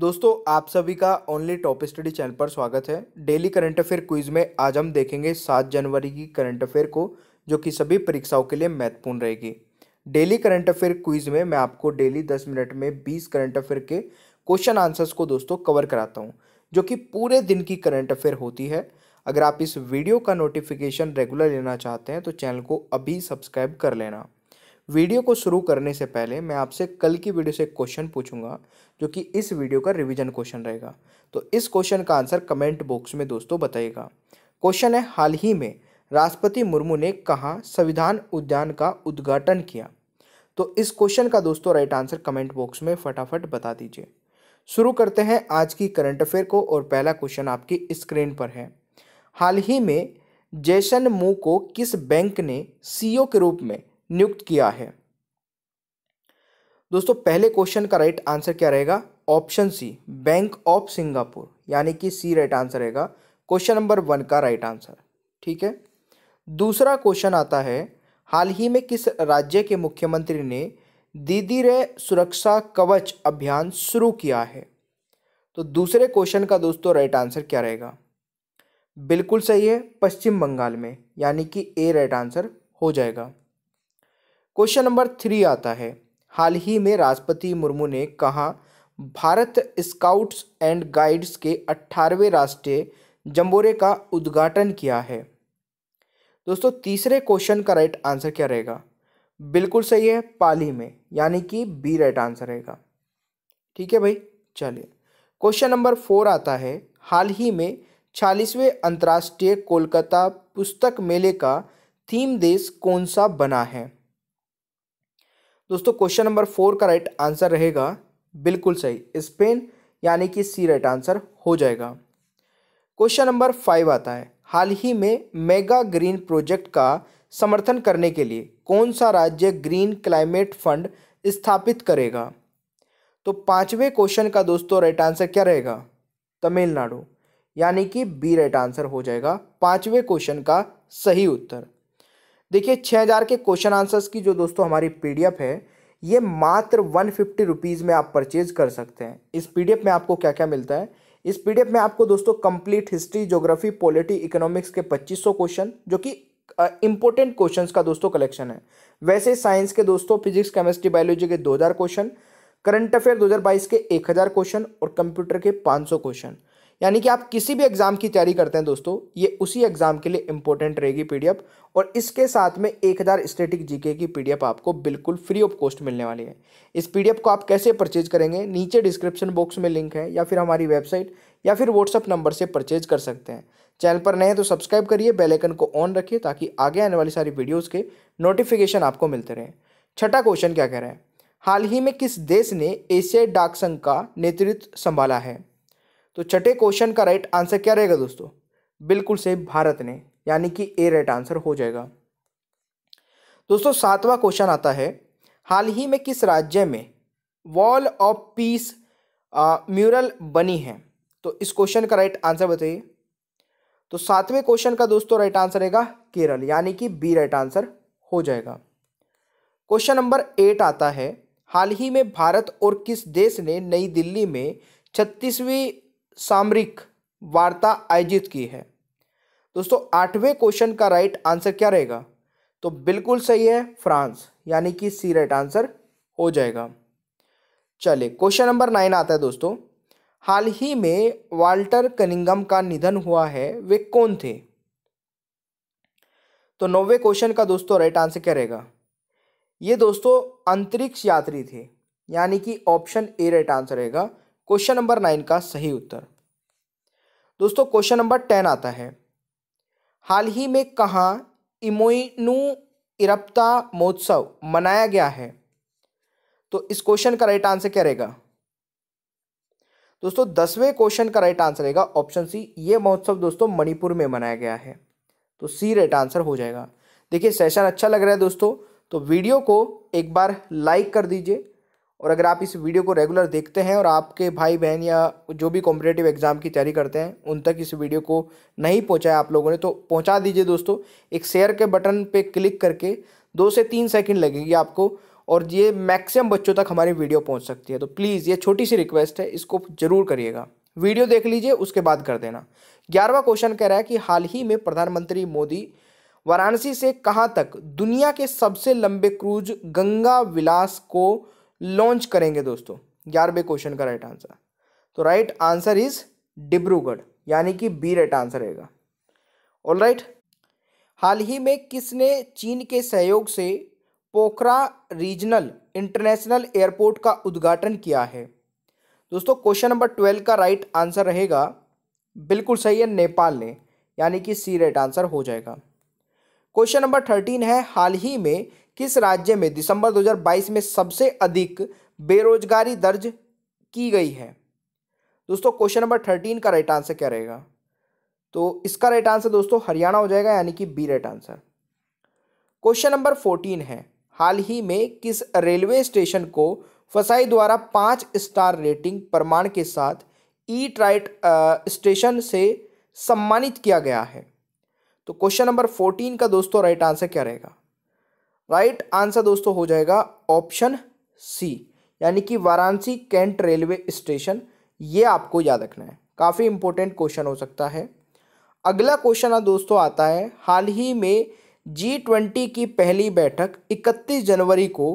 दोस्तों आप सभी का ओनली टॉप स्टडी चैनल पर स्वागत है डेली करंट अफेयर क्विज में आज हम देखेंगे सात जनवरी की करंट अफेयर को जो कि सभी परीक्षाओं के लिए महत्वपूर्ण रहेगी डेली करंट अफेयर क्विज में मैं आपको डेली दस मिनट में बीस करंट अफेयर के क्वेश्चन आंसर्स को दोस्तों कवर कराता हूँ जो कि पूरे दिन की करंट अफेयर होती है अगर आप इस वीडियो का नोटिफिकेशन रेगुलर लेना चाहते हैं तो चैनल को अभी सब्सक्राइब कर लेना वीडियो को शुरू करने से पहले मैं आपसे कल की वीडियो से क्वेश्चन पूछूंगा जो कि इस वीडियो का रिवीजन क्वेश्चन रहेगा तो इस क्वेश्चन का आंसर कमेंट बॉक्स में दोस्तों बताइएगा क्वेश्चन है हाल ही में राष्ट्रपति मुर्मू ने कहाँ संविधान उद्यान का उद्घाटन किया तो इस क्वेश्चन का दोस्तों राइट आंसर कमेंट बॉक्स में फटाफट बता दीजिए शुरू करते हैं आज की करंट अफेयर को और पहला क्वेश्चन आपकी स्क्रीन पर है हाल ही में जैसन मू को किस बैंक ने सीईओ e के रूप में नियुक्त किया है दोस्तों पहले क्वेश्चन का राइट आंसर क्या रहेगा option C Bank of Singapore यानी कि सी राइट आंसर रहेगा क्वेश्चन नंबर वन का राइट आंसर ठीक है दूसरा क्वेश्चन आता है हाल ही में किस राज्य के मुख्यमंत्री ने दीदी रे सुरक्षा कवच अभियान शुरू किया है तो दूसरे क्वेश्चन का दोस्तों राइट आंसर क्या रहेगा बिल्कुल सही है पश्चिम बंगाल में यानी कि ए राइट आंसर हो जाएगा क्वेश्चन नंबर थ्री आता है हाल ही में राष्ट्रपति मुर्मू ने कहा भारत स्काउट्स एंड गाइड्स के अट्ठारहवें राष्ट्रीय जम्बोरे का उद्घाटन किया है दोस्तों तीसरे क्वेश्चन का राइट आंसर क्या रहेगा बिल्कुल सही है पाली में यानी कि बी राइट आंसर रहेगा ठीक है भाई चलिए क्वेश्चन नंबर फोर आता है हाल ही में छालीसवें अंतर्राष्ट्रीय कोलकाता पुस्तक मेले का थीम देश कौन सा बना है दोस्तों क्वेश्चन नंबर फोर का राइट आंसर रहेगा बिल्कुल सही स्पेन यानी कि सी राइट आंसर हो जाएगा क्वेश्चन नंबर फाइव आता है हाल ही में मेगा ग्रीन प्रोजेक्ट का समर्थन करने के लिए कौन सा राज्य ग्रीन क्लाइमेट फंड स्थापित करेगा तो पांचवें क्वेश्चन का दोस्तों राइट आंसर क्या रहेगा तमिलनाडु यानी कि बी राइट आंसर हो जाएगा पांचवें क्वेश्चन का सही उत्तर देखिए छः हज़ार के क्वेश्चन आंसर्स की जो दोस्तों हमारी पीडीएफ है ये मात्र वन फिफ्टी रुपीज़ में आप परचेज कर सकते हैं इस पीडीएफ में आपको क्या क्या मिलता है इस पीडीएफ में आपको दोस्तों complete history geography polity economics के 2500 क्वेश्चन जो कि इंपॉर्टेंट क्वेश्चंस का दोस्तों कलेक्शन है वैसे साइंस के दोस्तों फिजिक्स केमिस्ट्री बायोलॉजी के 2000 क्वेश्चन करंट अफेयर 2022 के 1000 क्वेश्चन और कंप्यूटर के 500 क्वेश्चन यानी कि आप किसी भी एग्ज़ाम की तैयारी करते हैं दोस्तों ये उसी एग्ज़ाम के लिए इंपॉर्टेंट रहेगी पीडीएफ और इसके साथ में एक हज़ार स्टेटिक जीके की पीडीएफ आपको बिल्कुल फ्री ऑफ कॉस्ट मिलने वाली है इस पीडीएफ को आप कैसे परचेज करेंगे नीचे डिस्क्रिप्शन बॉक्स में लिंक है या फिर हमारी वेबसाइट या फिर व्हाट्सअप नंबर से परचेज कर सकते हैं चैनल पर नए हैं तो सब्सक्राइब करिए बेलाइकन को ऑन रखिए ताकि आगे आने वाली सारी वीडियोज़ के नोटिफिकेशन आपको मिलते रहें छठा क्वेश्चन क्या कह रहे हैं हाल ही में किस देश ने एशियाई डाक संघ का नेतृत्व संभाला है तो छठे क्वेश्चन का राइट आंसर क्या रहेगा दोस्तों बिल्कुल से भारत ने यानी कि ए राइट आंसर हो जाएगा दोस्तों सातवां क्वेश्चन आता है हाल ही में किस राज्य में वॉल ऑफ पीस म्यूरल बनी है तो इस क्वेश्चन का राइट आंसर बताइए तो सातवें क्वेश्चन का दोस्तों राइट आंसर रहेगा केरल यानी कि बी राइट आंसर हो जाएगा क्वेश्चन नंबर एट आता है हाल ही में भारत और किस देश ने नई दिल्ली में छत्तीसवीं सामरिक वार्ता आयोजित की है दोस्तों आठवें क्वेश्चन का राइट आंसर क्या रहेगा तो बिल्कुल सही है फ्रांस यानी कि सी राइट आंसर हो जाएगा चलिए क्वेश्चन नंबर नाइन आता है दोस्तों हाल ही में वाल्टर कनिंगम का निधन हुआ है वे कौन थे तो नौवे क्वेश्चन का दोस्तों राइट आंसर क्या रहेगा ये दोस्तों अंतरिक्ष यात्री थे यानी कि ऑप्शन ए राइट आंसर रहेगा क्वेश्चन नंबर नाइन का सही उत्तर दोस्तों क्वेश्चन नंबर टेन आता है हाल ही में कहाँ इमोइनू इरप्ता महोत्सव मनाया गया है तो इस क्वेश्चन का राइट आंसर क्या रहेगा दोस्तों दसवें क्वेश्चन का राइट आंसर रहेगा ऑप्शन सी ये महोत्सव दोस्तों मणिपुर में मनाया गया है तो सी राइट आंसर हो जाएगा देखिए सेशन अच्छा लग रहा है दोस्तों तो वीडियो को एक बार लाइक कर दीजिए और अगर आप इस वीडियो को रेगुलर देखते हैं और आपके भाई बहन या जो भी कॉम्पिटेटिव एग्ज़ाम की तैयारी करते हैं उन तक इस वीडियो को नहीं पहुंचाया आप लोगों ने तो पहुंचा दीजिए दोस्तों एक शेयर के बटन पे क्लिक करके दो से तीन सेकंड लगेगी आपको और ये मैक्सिमम बच्चों तक हमारी वीडियो पहुँच सकती है तो प्लीज़ ये छोटी सी रिक्वेस्ट है इसको ज़रूर करिएगा वीडियो देख लीजिए उसके बाद कर देना ग्यारहवा क्वेश्चन कह रहा है कि हाल ही में प्रधानमंत्री मोदी वाराणसी से कहाँ तक दुनिया के सबसे लंबे क्रूज गंगा विलास को लॉन्च करेंगे दोस्तों ग्यारहवें क्वेश्चन का राइट आंसर तो राइट आंसर इज डिब्रूगढ़ यानी कि बी राइट आंसर रहेगा ऑल राइट हाल ही में किसने चीन के सहयोग से पोखरा रीजनल इंटरनेशनल एयरपोर्ट का उद्घाटन किया है दोस्तों क्वेश्चन नंबर ट्वेल्व का राइट आंसर रहेगा बिल्कुल सही है नेपाल ने यानी कि सी राइट आंसर हो जाएगा क्वेश्चन नंबर थर्टीन है हाल ही में किस राज्य में दिसंबर 2022 में सबसे अधिक बेरोजगारी दर्ज की गई है दोस्तों क्वेश्चन नंबर थर्टीन का राइट आंसर क्या रहेगा तो इसका राइट आंसर दोस्तों हरियाणा हो जाएगा यानी कि B right answer question number fourteen है हाल ही में किस रेलवे स्टेशन को फसाई द्वारा पाँच स्टार रेटिंग प्रमाण के साथ ई ट्राइट स्टेशन से सम्मानित किया गया है तो क्वेश्चन नंबर फोर्टीन का दोस्तों राइट आंसर क्या रहेगा राइट आंसर दोस्तों हो जाएगा ऑप्शन सी यानी कि वाराणसी कैंट रेलवे स्टेशन ये आपको याद रखना है काफ़ी इंपॉर्टेंट क्वेश्चन हो सकता है अगला क्वेश्चन दोस्तों आता है हाल ही में जी ट्वेंटी की पहली बैठक इकतीस जनवरी को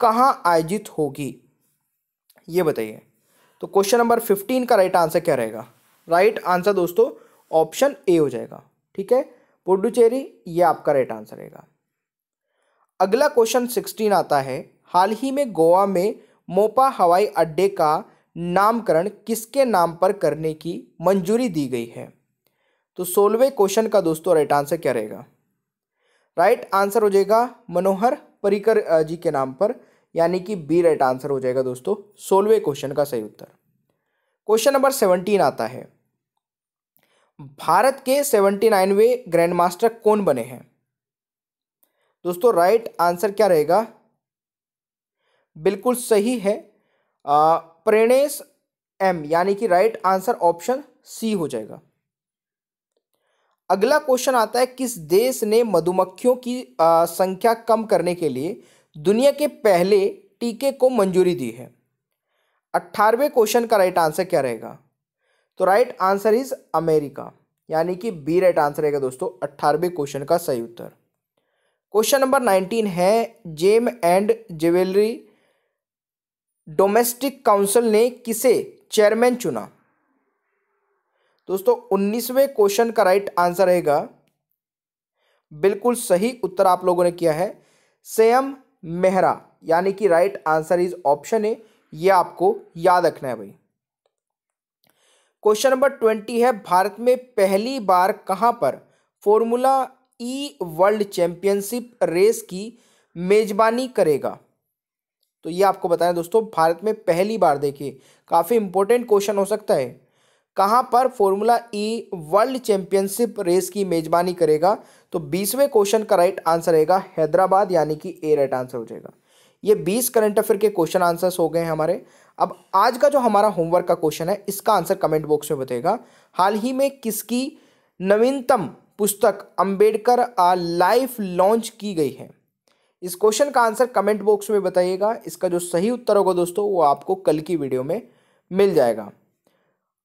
कहाँ आयोजित होगी ये बताइए तो क्वेश्चन नंबर फिफ्टीन का राइट आंसर क्या रहेगा राइट आंसर दोस्तों ऑप्शन ए हो जाएगा ठीक है पुडुचेरी ये आपका राइट आंसर रहेगा अगला क्वेश्चन सिक्सटीन आता है हाल ही में गोवा में मोपा हवाई अड्डे का नामकरण किसके नाम पर करने की मंजूरी दी गई है तो सोलहवें क्वेश्चन का दोस्तों राइट आंसर क्या रहेगा राइट आंसर हो जाएगा मनोहर परिकर जी के नाम पर यानी कि बी राइट आंसर हो जाएगा दोस्तों सोलहवें क्वेश्चन का सही उत्तर क्वेश्चन नंबर सेवनटीन आता है भारत के सेवेंटी नाइनवे ग्रैंड मास्टर कौन बने हैं दोस्तों राइट आंसर क्या रहेगा बिल्कुल सही है प्रणेश एम यानी कि राइट आंसर ऑप्शन सी हो जाएगा अगला क्वेश्चन आता है किस देश ने मधुमक्खियों की आ, संख्या कम करने के लिए दुनिया के पहले टीके को मंजूरी दी है अट्ठारहवें क्वेश्चन का राइट आंसर क्या रहेगा तो राइट आंसर इज अमेरिका यानी कि बी राइट आंसर रहेगा दोस्तों अट्ठारहवें क्वेश्चन का सही उत्तर क्वेश्चन नंबर नाइनटीन है gem and jewellery domestic council ने किसे चेयरमैन चुना दोस्तों उन्नीसवें क्वेश्चन का राइट आंसर रहेगा बिल्कुल सही उत्तर आप लोगों ने किया है सेम मेहरा यानी कि right answer is option A ये आपको याद रखना है भाई क्वेश्चन नंबर ट्वेंटी है भारत में पहली बार कहां पर Formula E World Championship race की मेजबानी करेगा तो ये आपको बताएं दोस्तों भारत में पहली बार देखिए काफ़ी इंपॉर्टेंट क्वेश्चन हो सकता है कहाँ पर Formula E World Championship race की मेजबानी करेगा तो बीसवें क्वेश्चन का राइट आंसर रहेगा हैदराबाद यानी कि ए राइट आंसर हो जाएगा ये बीस करंट अफेयर के क्वेश्चन आंसर्स हो गए हैं हमारे अब आज का जो हमारा होमवर्क का क्वेश्चन है इसका आंसर कमेंट बॉक्स में बताएगा हाल ही में किसकी नवीनतम पुस्तक अंबेडकर आ लाइफ लॉन्च की गई है इस क्वेश्चन का आंसर कमेंट बॉक्स में बताइएगा इसका जो सही उत्तर होगा दोस्तों वो आपको कल की वीडियो में मिल जाएगा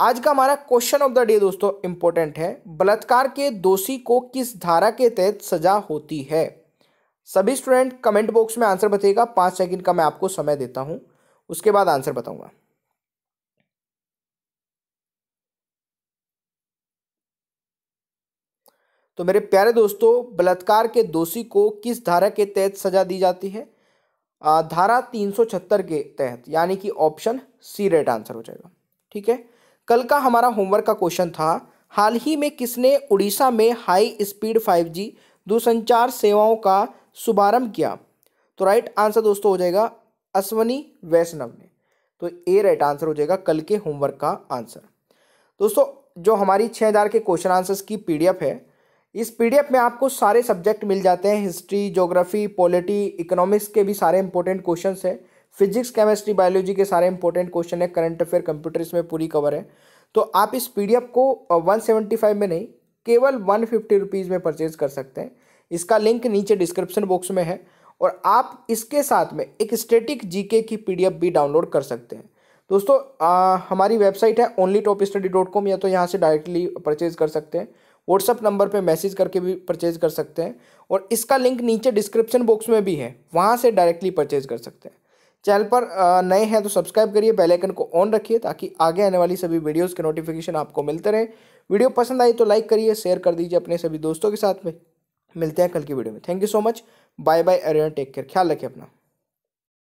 आज का हमारा क्वेश्चन ऑफ द डे दोस्तों इंपॉर्टेंट है बलात्कार के दोषी को किस धारा के तहत सजा होती है सभी स्टूडेंट कमेंट बॉक्स में आंसर बताइएगा पाँच सेकंड का मैं आपको समय देता हूँ उसके बाद आंसर बताऊँगा तो मेरे प्यारे दोस्तों बलात्कार के दोषी को किस धारा के तहत सजा दी जाती है आ, धारा 376 के तहत यानी कि ऑप्शन सी राइट आंसर हो जाएगा ठीक है कल का हमारा होमवर्क का क्वेश्चन था हाल ही में किसने उड़ीसा में हाई स्पीड 5G दूरसंचार सेवाओं का शुभारंभ किया तो राइट आंसर दोस्तों हो जाएगा अश्वनी वैष्णव ने तो ए राइट आंसर हो जाएगा कल के होमवर्क का आंसर दोस्तों जो हमारी छः हज़ार के क्वेश्चन आंसर्स की पीडीएफ है इस पीडीएफ में आपको सारे सब्जेक्ट मिल जाते हैं हिस्ट्री जोग्राफी पॉलिटी इकोनॉमिक्स के भी सारे इंपॉर्टेंट क्वेश्चन है फिजिक्स केमिस्ट्री बायोलॉजी के सारे इंपॉर्टेंट क्वेश्चन है करंट अफेयर कंप्यूटर इसमें पूरी कवर है तो आप इस पी को वन में नहीं केवल वन फिफ्टी रुपीज़ में परचेज कर सकते हैं इसका लिंक नीचे डिस्क्रिप्शन बॉक्स में है और आप इसके साथ में एक स्टेटिक जीके की पीडीएफ भी डाउनलोड कर सकते हैं दोस्तों आ, हमारी वेबसाइट है only top study dot com या तो यहाँ से डायरेक्टली परचेज कर सकते हैं व्हाट्सअप नंबर पे मैसेज करके भी परचेज कर सकते हैं और इसका लिंक नीचे डिस्क्रिप्शन बॉक्स में भी है वहाँ से डायरेक्टली परचेज कर सकते हैं चैनल पर नए हैं तो सब्सक्राइब करिए बेल आइकन को ऑन रखिए ताकि आगे आने वाली सभी वीडियोस के नोटिफिकेशन आपको मिलते रहें वीडियो पसंद आई तो लाइक करिए शेयर कर दीजिए अपने सभी दोस्तों के साथ में मिलते हैं कल की वीडियो में thank you so much bye bye अरे टेक केयर ख्याल रखिए अपना